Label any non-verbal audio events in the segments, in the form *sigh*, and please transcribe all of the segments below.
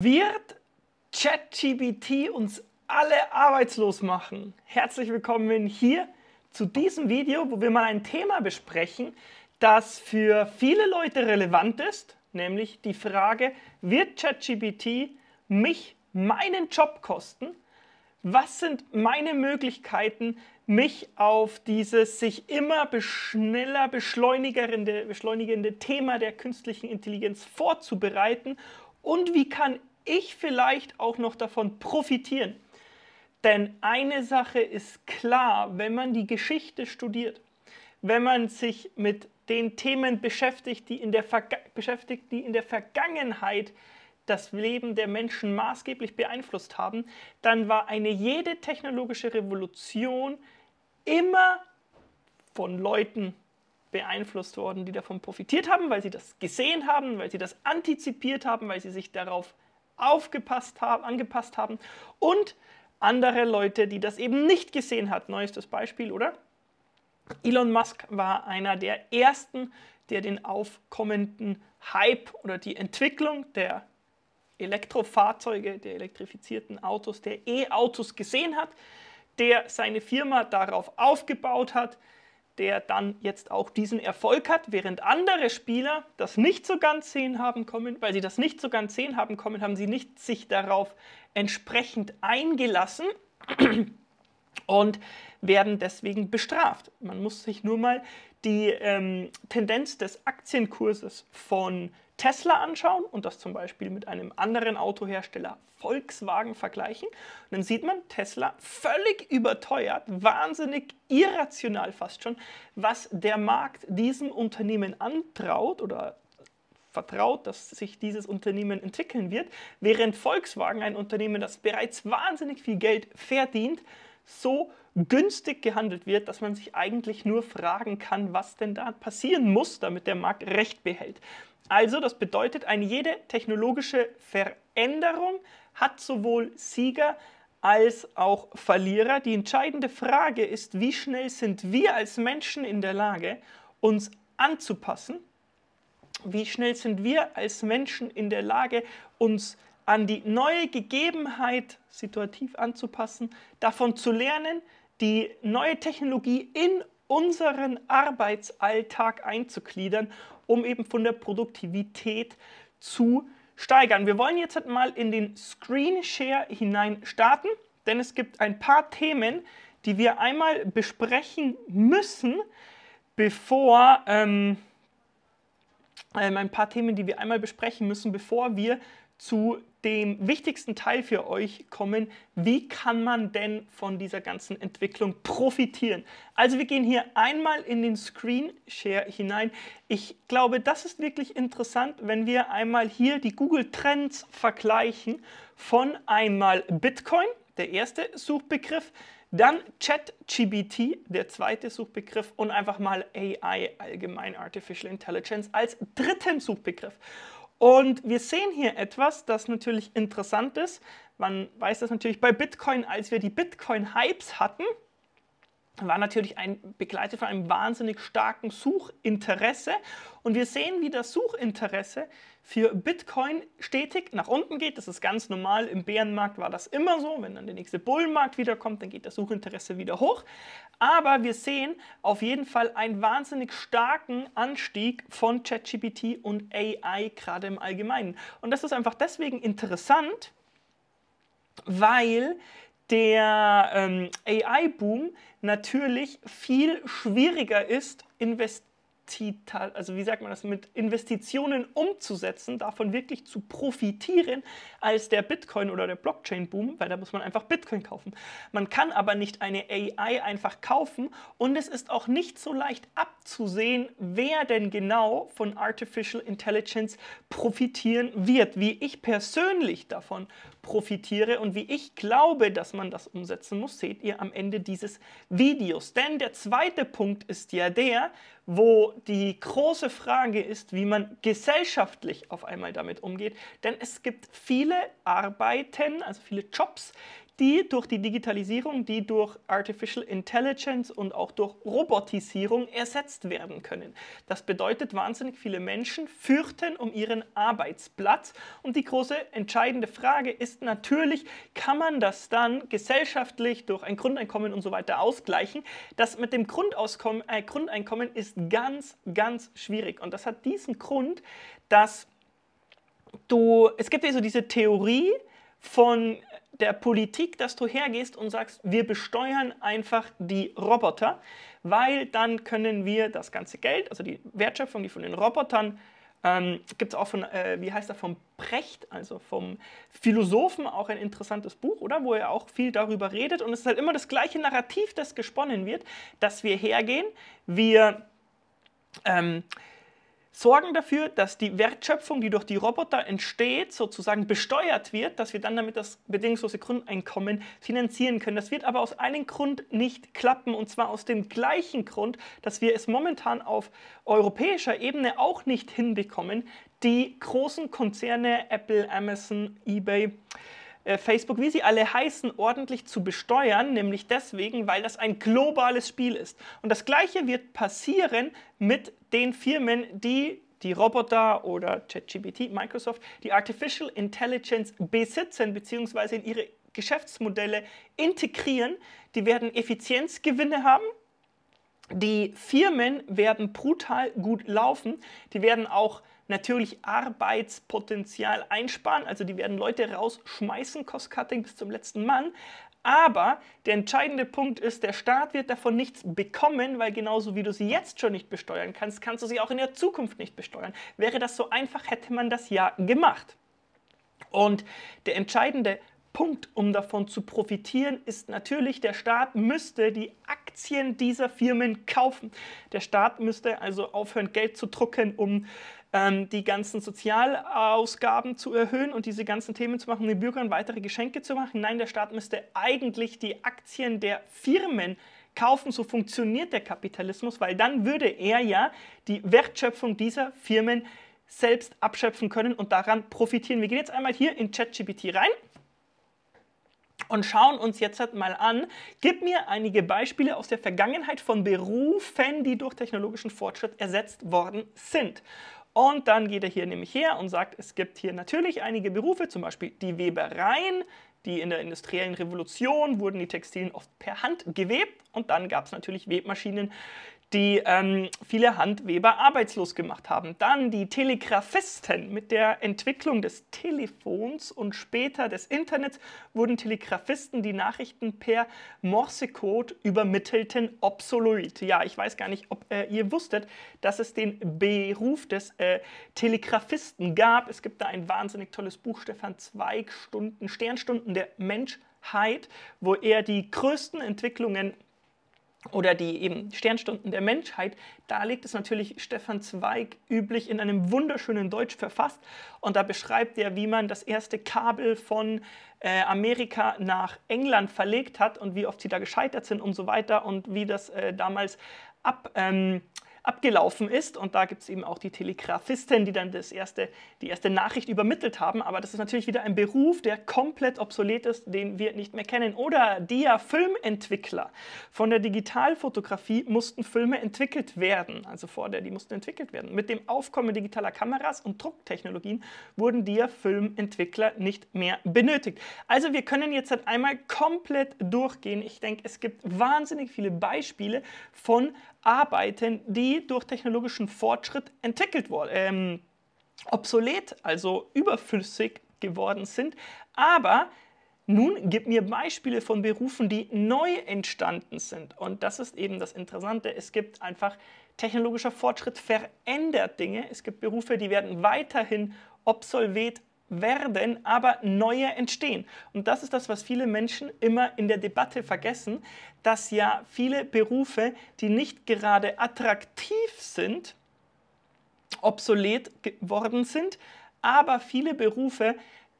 Wird ChatGPT uns alle arbeitslos machen? Herzlich willkommen hier zu diesem Video, wo wir mal ein Thema besprechen, das für viele Leute relevant ist, nämlich die Frage, wird ChatGPT mich meinen Job kosten? Was sind meine Möglichkeiten, mich auf dieses sich immer schneller beschleunigende, beschleunigende Thema der künstlichen Intelligenz vorzubereiten und wie kann ich vielleicht auch noch davon profitieren. Denn eine Sache ist klar, wenn man die Geschichte studiert, wenn man sich mit den Themen beschäftigt, die in der, Verga beschäftigt, die in der Vergangenheit das Leben der Menschen maßgeblich beeinflusst haben, dann war eine jede technologische Revolution immer von Leuten beeinflusst worden, die davon profitiert haben, weil sie das gesehen haben, weil sie das antizipiert haben, weil sie sich darauf aufgepasst haben, angepasst haben und andere Leute, die das eben nicht gesehen hat. Neuestes Beispiel, oder? Elon Musk war einer der ersten, der den aufkommenden Hype oder die Entwicklung der Elektrofahrzeuge, der elektrifizierten Autos, der E-Autos gesehen hat, der seine Firma darauf aufgebaut hat, der dann jetzt auch diesen Erfolg hat, während andere Spieler das nicht so ganz sehen haben kommen, weil sie das nicht so ganz sehen haben kommen, haben sie nicht sich darauf entsprechend eingelassen *clears throat* und werden deswegen bestraft. Man muss sich nur mal die ähm, Tendenz des Aktienkurses von Tesla anschauen und das zum Beispiel mit einem anderen Autohersteller Volkswagen vergleichen, dann sieht man Tesla völlig überteuert, wahnsinnig irrational fast schon, was der Markt diesem Unternehmen antraut oder vertraut, dass sich dieses Unternehmen entwickeln wird, während Volkswagen, ein Unternehmen, das bereits wahnsinnig viel Geld verdient, so günstig gehandelt wird, dass man sich eigentlich nur fragen kann, was denn da passieren muss, damit der Markt recht behält. Also das bedeutet, eine jede technologische Veränderung hat sowohl Sieger als auch Verlierer. Die entscheidende Frage ist, wie schnell sind wir als Menschen in der Lage, uns anzupassen? Wie schnell sind wir als Menschen in der Lage, uns an die neue Gegebenheit situativ anzupassen, davon zu lernen, die neue Technologie in unseren Arbeitsalltag einzugliedern um eben von der Produktivität zu steigern. Wir wollen jetzt mal in den Screen Share hinein starten, denn es gibt ein paar Themen, die wir einmal besprechen müssen, bevor ähm, ähm ein paar Themen, die wir einmal besprechen müssen, bevor wir zu dem wichtigsten Teil für euch kommen, wie kann man denn von dieser ganzen Entwicklung profitieren. Also wir gehen hier einmal in den Screen Share hinein. Ich glaube, das ist wirklich interessant, wenn wir einmal hier die Google Trends vergleichen von einmal Bitcoin, der erste Suchbegriff, dann ChatGBT, der zweite Suchbegriff und einfach mal AI, allgemein Artificial Intelligence, als dritten Suchbegriff. Und wir sehen hier etwas, das natürlich interessant ist. Man weiß das natürlich bei Bitcoin, als wir die Bitcoin-Hypes hatten, war natürlich ein, begleitet von einem wahnsinnig starken Suchinteresse. Und wir sehen, wie das Suchinteresse für Bitcoin stetig nach unten geht. Das ist ganz normal. Im Bärenmarkt war das immer so. Wenn dann der nächste Bullenmarkt wiederkommt, dann geht das Suchinteresse wieder hoch. Aber wir sehen auf jeden Fall einen wahnsinnig starken Anstieg von ChatGPT und AI gerade im Allgemeinen. Und das ist einfach deswegen interessant, weil der ähm, AI-Boom natürlich viel schwieriger ist, investital, also wie sagt man das, mit Investitionen umzusetzen, davon wirklich zu profitieren, als der Bitcoin oder der Blockchain-Boom, weil da muss man einfach Bitcoin kaufen. Man kann aber nicht eine AI einfach kaufen und es ist auch nicht so leicht abzusehen, wer denn genau von Artificial Intelligence profitieren wird, wie ich persönlich davon profitiere und wie ich glaube, dass man das umsetzen muss, seht ihr am Ende dieses Videos. Denn der zweite Punkt ist ja der, wo die große Frage ist, wie man gesellschaftlich auf einmal damit umgeht. Denn es gibt viele Arbeiten, also viele Jobs, die durch die Digitalisierung, die durch Artificial Intelligence und auch durch Robotisierung ersetzt werden können. Das bedeutet, wahnsinnig viele Menschen fürchten um ihren Arbeitsplatz. Und die große entscheidende Frage ist natürlich, kann man das dann gesellschaftlich durch ein Grundeinkommen und so weiter ausgleichen? Das mit dem Grundauskommen, äh, Grundeinkommen ist ganz, ganz schwierig. Und das hat diesen Grund, dass du, es gibt ja so diese Theorie, von der Politik, dass du hergehst und sagst, wir besteuern einfach die Roboter, weil dann können wir das ganze Geld, also die Wertschöpfung, die von den Robotern, ähm, gibt es auch von, äh, wie heißt er, vom Precht, also vom Philosophen, auch ein interessantes Buch, oder? Wo er auch viel darüber redet. Und es ist halt immer das gleiche Narrativ, das gesponnen wird, dass wir hergehen, wir. Ähm, sorgen dafür, dass die Wertschöpfung, die durch die Roboter entsteht, sozusagen besteuert wird, dass wir dann damit das bedingungslose Grundeinkommen finanzieren können. Das wird aber aus einem Grund nicht klappen, und zwar aus dem gleichen Grund, dass wir es momentan auf europäischer Ebene auch nicht hinbekommen, die großen Konzerne Apple, Amazon, eBay, äh, Facebook, wie sie alle heißen, ordentlich zu besteuern, nämlich deswegen, weil das ein globales Spiel ist. Und das gleiche wird passieren mit den Firmen, die die Roboter oder ChatGPT, Microsoft, die Artificial Intelligence besitzen bzw. in ihre Geschäftsmodelle integrieren. Die werden Effizienzgewinne haben. Die Firmen werden brutal gut laufen. Die werden auch natürlich Arbeitspotenzial einsparen. Also die werden Leute rausschmeißen, Cost-Cutting bis zum letzten Mann. Aber der entscheidende Punkt ist, der Staat wird davon nichts bekommen, weil genauso wie du sie jetzt schon nicht besteuern kannst, kannst du sie auch in der Zukunft nicht besteuern. Wäre das so einfach, hätte man das ja gemacht. Und der entscheidende Punkt, um davon zu profitieren, ist natürlich, der Staat müsste die Aktien dieser Firmen kaufen. Der Staat müsste also aufhören, Geld zu drucken, um ähm, die ganzen Sozialausgaben zu erhöhen und diese ganzen Themen zu machen, den Bürgern weitere Geschenke zu machen. Nein, der Staat müsste eigentlich die Aktien der Firmen kaufen, so funktioniert der Kapitalismus, weil dann würde er ja die Wertschöpfung dieser Firmen selbst abschöpfen können und daran profitieren. Wir gehen jetzt einmal hier in ChatGPT rein und schauen uns jetzt halt mal an, gib mir einige Beispiele aus der Vergangenheit von Berufen, die durch technologischen Fortschritt ersetzt worden sind. Und dann geht er hier nämlich her und sagt, es gibt hier natürlich einige Berufe, zum Beispiel die Webereien, die in der industriellen Revolution wurden die Textilien oft per Hand gewebt und dann gab es natürlich Webmaschinen, die ähm, viele Handweber arbeitslos gemacht haben. Dann die Telegrafisten. Mit der Entwicklung des Telefons und später des Internets wurden Telegrafisten, die Nachrichten per Morsecode übermittelten, obsolet. Ja, ich weiß gar nicht, ob äh, ihr wusstet, dass es den Beruf des äh, Telegrafisten gab. Es gibt da ein wahnsinnig tolles Buch, Stefan Zweig, Stunden, Sternstunden der Menschheit, wo er die größten Entwicklungen oder die eben Sternstunden der Menschheit, da legt es natürlich Stefan Zweig üblich in einem wunderschönen Deutsch verfasst. Und da beschreibt er, wie man das erste Kabel von äh, Amerika nach England verlegt hat und wie oft sie da gescheitert sind und so weiter und wie das äh, damals ab... Ähm, abgelaufen ist. Und da gibt es eben auch die Telegrafisten, die dann das erste, die erste Nachricht übermittelt haben. Aber das ist natürlich wieder ein Beruf, der komplett obsolet ist, den wir nicht mehr kennen. Oder der Filmentwickler. Von der Digitalfotografie mussten Filme entwickelt werden. Also vor der, die mussten entwickelt werden. Mit dem Aufkommen digitaler Kameras und Drucktechnologien wurden der Filmentwickler nicht mehr benötigt. Also wir können jetzt halt einmal komplett durchgehen. Ich denke, es gibt wahnsinnig viele Beispiele von Arbeiten, die durch technologischen Fortschritt entwickelt worden, ähm, obsolet, also überflüssig geworden sind. Aber nun gib mir Beispiele von Berufen, die neu entstanden sind. Und das ist eben das Interessante. Es gibt einfach technologischer Fortschritt verändert Dinge. Es gibt Berufe, die werden weiterhin obsolet, werden, aber neue entstehen. Und das ist das, was viele Menschen immer in der Debatte vergessen, dass ja viele Berufe, die nicht gerade attraktiv sind, obsolet geworden sind, aber viele Berufe,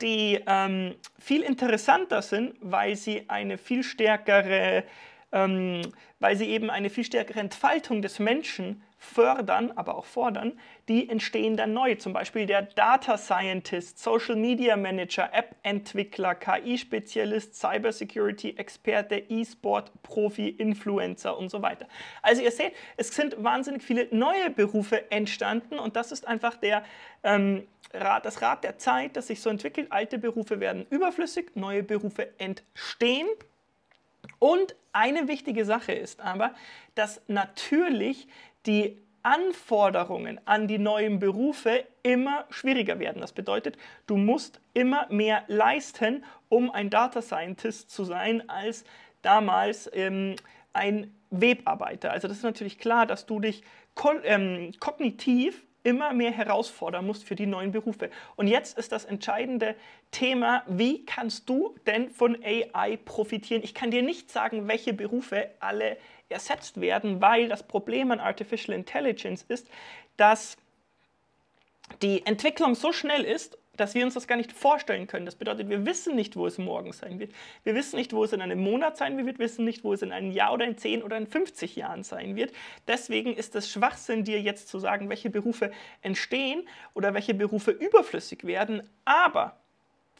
die ähm, viel interessanter sind, weil sie eine viel stärkere, ähm, weil sie eben eine viel stärkere Entfaltung des Menschen fördern, aber auch fordern, die entstehen dann neu. Zum Beispiel der Data Scientist, Social Media Manager, App-Entwickler, KI-Spezialist, Cybersecurity-Experte, E-Sport-Profi, Influencer und so weiter. Also ihr seht, es sind wahnsinnig viele neue Berufe entstanden und das ist einfach der, ähm, Rad, das Rad der Zeit, das sich so entwickelt. Alte Berufe werden überflüssig, neue Berufe entstehen. Und eine wichtige Sache ist aber, dass natürlich die Anforderungen an die neuen Berufe immer schwieriger werden. Das bedeutet, du musst immer mehr leisten, um ein Data Scientist zu sein, als damals ähm, ein Webarbeiter. Also das ist natürlich klar, dass du dich ähm, kognitiv immer mehr herausfordern musst für die neuen Berufe. Und jetzt ist das entscheidende Thema, wie kannst du denn von AI profitieren? Ich kann dir nicht sagen, welche Berufe alle ersetzt werden, weil das Problem an Artificial Intelligence ist, dass die Entwicklung so schnell ist dass wir uns das gar nicht vorstellen können. Das bedeutet, wir wissen nicht, wo es morgen sein wird. Wir wissen nicht, wo es in einem Monat sein wird. Wir wissen nicht, wo es in einem Jahr oder in 10 oder in 50 Jahren sein wird. Deswegen ist es Schwachsinn, dir jetzt zu sagen, welche Berufe entstehen oder welche Berufe überflüssig werden. Aber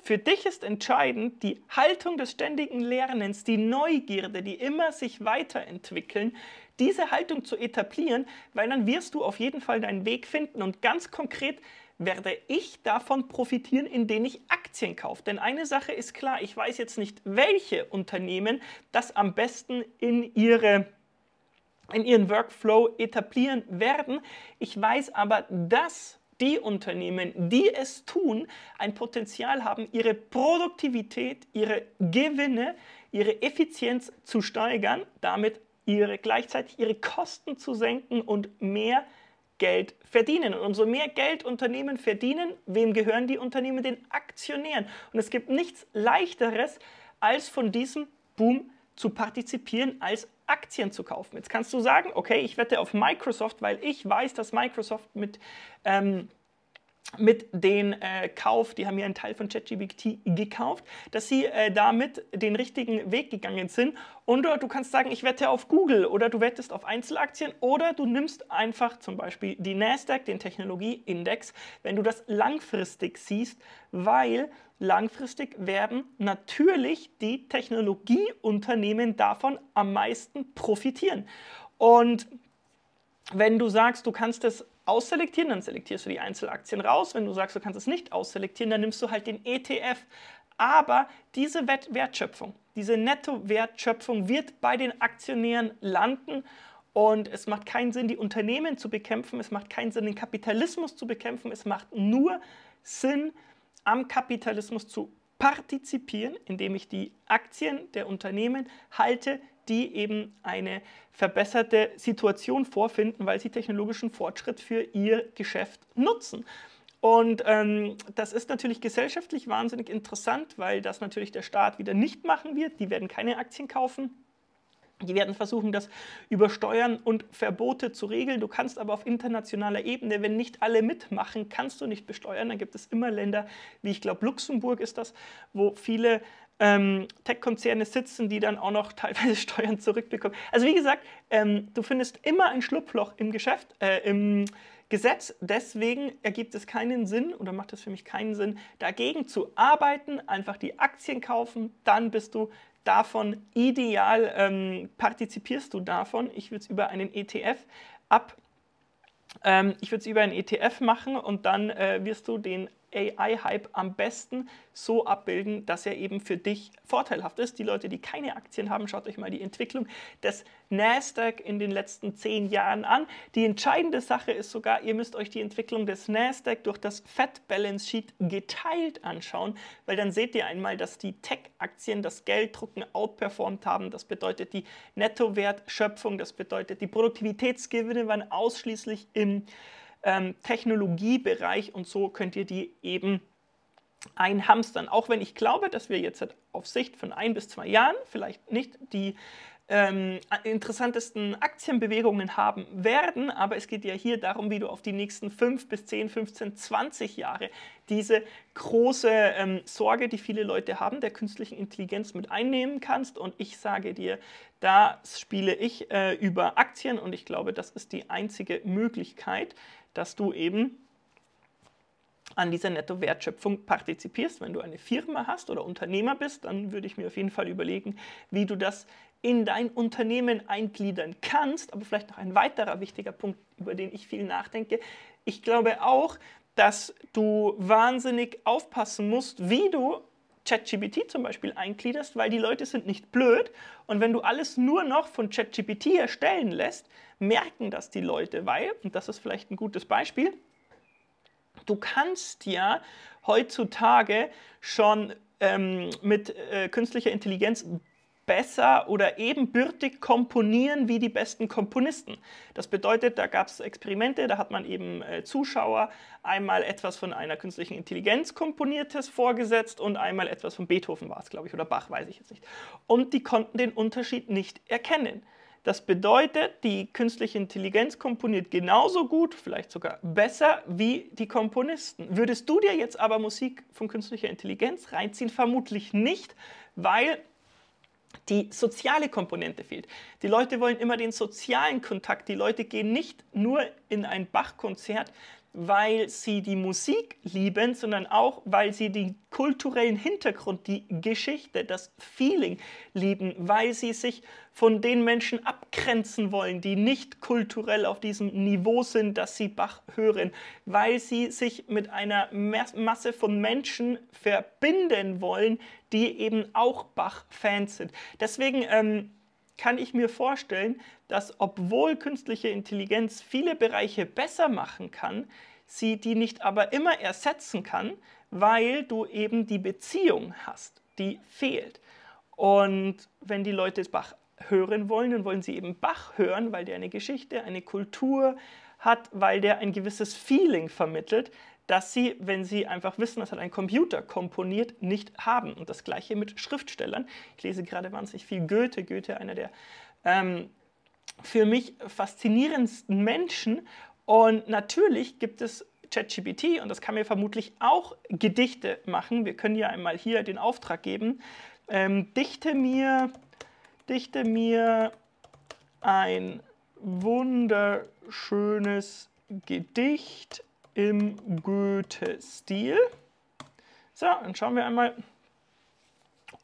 für dich ist entscheidend die Haltung des ständigen Lernens, die Neugierde, die immer sich weiterentwickeln, diese Haltung zu etablieren, weil dann wirst du auf jeden Fall deinen Weg finden und ganz konkret werde ich davon profitieren, indem ich Aktien kaufe. Denn eine Sache ist klar, ich weiß jetzt nicht, welche Unternehmen das am besten in ihre in ihren Workflow etablieren werden. Ich weiß aber, dass die Unternehmen, die es tun, ein Potenzial haben, ihre Produktivität, ihre Gewinne, ihre Effizienz zu steigern, damit ihre, gleichzeitig ihre Kosten zu senken und mehr zu Geld verdienen. Und umso mehr Geld Unternehmen verdienen, wem gehören die Unternehmen? Den Aktionären. Und es gibt nichts Leichteres, als von diesem Boom zu partizipieren, als Aktien zu kaufen. Jetzt kannst du sagen, okay, ich wette auf Microsoft, weil ich weiß, dass Microsoft mit... Ähm, mit den äh, Kauf, die haben hier einen Teil von ChatGPT gekauft, dass sie äh, damit den richtigen Weg gegangen sind. Und du kannst sagen, ich wette auf Google oder du wettest auf Einzelaktien oder du nimmst einfach zum Beispiel die Nasdaq, den Technologieindex, wenn du das langfristig siehst, weil langfristig werden natürlich die Technologieunternehmen davon am meisten profitieren. Und wenn du sagst, du kannst es ausselektieren, dann selektierst du die Einzelaktien raus. Wenn du sagst, du kannst es nicht ausselektieren, dann nimmst du halt den ETF. Aber diese Wertschöpfung, diese Nettowertschöpfung wird bei den Aktionären landen und es macht keinen Sinn, die Unternehmen zu bekämpfen, es macht keinen Sinn, den Kapitalismus zu bekämpfen, es macht nur Sinn, am Kapitalismus zu partizipieren, indem ich die Aktien der Unternehmen halte, die eben eine verbesserte Situation vorfinden, weil sie technologischen Fortschritt für ihr Geschäft nutzen. Und ähm, das ist natürlich gesellschaftlich wahnsinnig interessant, weil das natürlich der Staat wieder nicht machen wird. Die werden keine Aktien kaufen. Die werden versuchen, das über Steuern und Verbote zu regeln. Du kannst aber auf internationaler Ebene, wenn nicht alle mitmachen, kannst du nicht besteuern. Dann gibt es immer Länder, wie ich glaube, Luxemburg ist das, wo viele ähm, Tech-Konzerne sitzen, die dann auch noch *laughs* teilweise Steuern zurückbekommen. Also wie gesagt, ähm, du findest immer ein Schlupfloch im Geschäft, äh, im Gesetz. Deswegen ergibt es keinen Sinn oder macht es für mich keinen Sinn, dagegen zu arbeiten, einfach die Aktien kaufen, dann bist du davon ideal, ähm, partizipierst du davon. Ich würde es über einen ETF ab ähm, ich würde es über einen ETF machen und dann äh, wirst du den AI-Hype am besten so abbilden, dass er eben für dich vorteilhaft ist. Die Leute, die keine Aktien haben, schaut euch mal die Entwicklung des Nasdaq in den letzten zehn Jahren an. Die entscheidende Sache ist sogar, ihr müsst euch die Entwicklung des Nasdaq durch das Fed Balance Sheet geteilt anschauen, weil dann seht ihr einmal, dass die Tech-Aktien das Gelddrucken outperformt haben. Das bedeutet die Nettowertschöpfung, das bedeutet die Produktivitätsgewinne waren ausschließlich im ähm, Technologiebereich und so könnt ihr die eben einhamstern. Auch wenn ich glaube, dass wir jetzt auf Sicht von ein bis zwei Jahren vielleicht nicht die ähm, interessantesten Aktienbewegungen haben werden, aber es geht ja hier darum, wie du auf die nächsten 5 bis 10, 15, 20 Jahre diese große ähm, Sorge, die viele Leute haben, der künstlichen Intelligenz mit einnehmen kannst. Und ich sage dir, da spiele ich äh, über Aktien und ich glaube, das ist die einzige Möglichkeit, dass du eben an dieser Netto-Wertschöpfung partizipierst. Wenn du eine Firma hast oder Unternehmer bist, dann würde ich mir auf jeden Fall überlegen, wie du das in dein Unternehmen eingliedern kannst. Aber vielleicht noch ein weiterer wichtiger Punkt, über den ich viel nachdenke. Ich glaube auch, dass du wahnsinnig aufpassen musst, wie du ChatGPT zum Beispiel eingliederst, weil die Leute sind nicht blöd. Und wenn du alles nur noch von ChatGPT erstellen lässt, merken das die Leute, weil, und das ist vielleicht ein gutes Beispiel, du kannst ja heutzutage schon ähm, mit äh, künstlicher Intelligenz besser oder ebenbürtig komponieren wie die besten Komponisten. Das bedeutet, da gab es Experimente, da hat man eben äh, Zuschauer einmal etwas von einer künstlichen Intelligenz komponiertes vorgesetzt und einmal etwas von Beethoven war es, glaube ich, oder Bach, weiß ich jetzt nicht. Und die konnten den Unterschied nicht erkennen. Das bedeutet, die künstliche Intelligenz komponiert genauso gut, vielleicht sogar besser wie die Komponisten. Würdest du dir jetzt aber Musik von künstlicher Intelligenz reinziehen? Vermutlich nicht, weil die soziale Komponente fehlt. Die Leute wollen immer den sozialen Kontakt. Die Leute gehen nicht nur in ein Bach-Konzert, weil sie die Musik lieben, sondern auch, weil sie den kulturellen Hintergrund, die Geschichte, das Feeling lieben, weil sie sich von den Menschen abgrenzen wollen, die nicht kulturell auf diesem Niveau sind, dass sie Bach hören, weil sie sich mit einer Masse von Menschen verbinden wollen, die eben auch Bach-Fans sind. Deswegen ähm, kann ich mir vorstellen, dass obwohl künstliche Intelligenz viele Bereiche besser machen kann, sie die nicht aber immer ersetzen kann, weil du eben die Beziehung hast, die fehlt. Und wenn die Leute Bach hören wollen, dann wollen sie eben Bach hören, weil der eine Geschichte, eine Kultur hat, weil der ein gewisses Feeling vermittelt, das sie, wenn sie einfach wissen, was hat ein Computer komponiert, nicht haben. Und das gleiche mit Schriftstellern. Ich lese gerade wahnsinnig viel Goethe. Goethe, einer der ähm, für mich faszinierendsten Menschen. Und natürlich gibt es ChatGPT und das kann mir vermutlich auch Gedichte machen. Wir können ja einmal hier den Auftrag geben. Ähm, dichte mir, dichte mir ein wunderschönes Gedicht im Goethe-Stil. So, dann schauen wir einmal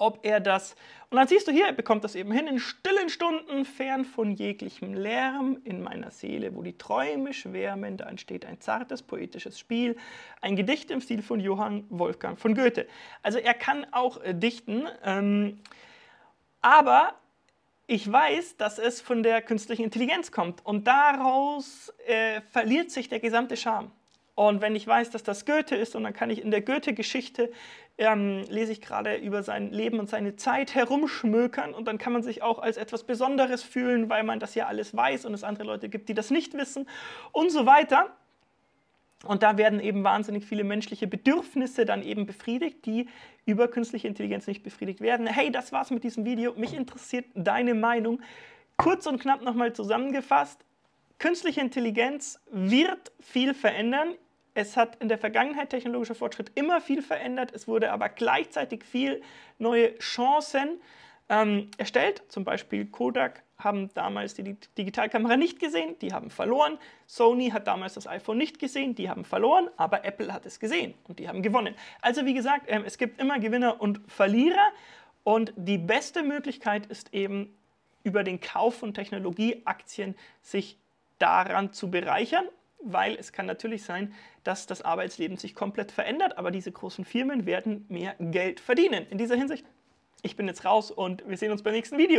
ob er das. Und dann siehst du hier, er bekommt das eben hin, in stillen Stunden, fern von jeglichem Lärm, in meiner Seele, wo die Träume schwärmen, da entsteht ein zartes poetisches Spiel, ein Gedicht im Stil von Johann Wolfgang von Goethe. Also er kann auch äh, dichten, ähm, aber ich weiß, dass es von der künstlichen Intelligenz kommt und daraus äh, verliert sich der gesamte Charme. Und wenn ich weiß, dass das Goethe ist, und dann kann ich in der Goethe-Geschichte, ähm, lese ich gerade über sein Leben und seine Zeit herumschmökern und dann kann man sich auch als etwas Besonderes fühlen, weil man das ja alles weiß und es andere Leute gibt, die das nicht wissen und so weiter. Und da werden eben wahnsinnig viele menschliche Bedürfnisse dann eben befriedigt, die über künstliche Intelligenz nicht befriedigt werden. Hey, das war's mit diesem Video. Mich interessiert deine Meinung. Kurz und knapp nochmal zusammengefasst. Künstliche Intelligenz wird viel verändern. Es hat in der Vergangenheit technologischer Fortschritt immer viel verändert, es wurde aber gleichzeitig viel neue Chancen ähm, erstellt. Zum Beispiel Kodak haben damals die Digitalkamera nicht gesehen, die haben verloren. Sony hat damals das iPhone nicht gesehen, die haben verloren, aber Apple hat es gesehen und die haben gewonnen. Also wie gesagt, ähm, es gibt immer Gewinner und Verlierer und die beste Möglichkeit ist eben über den Kauf von Technologieaktien sich daran zu bereichern weil es kann natürlich sein, dass das Arbeitsleben sich komplett verändert, aber diese großen Firmen werden mehr Geld verdienen. In dieser Hinsicht, ich bin jetzt raus und wir sehen uns beim nächsten Video.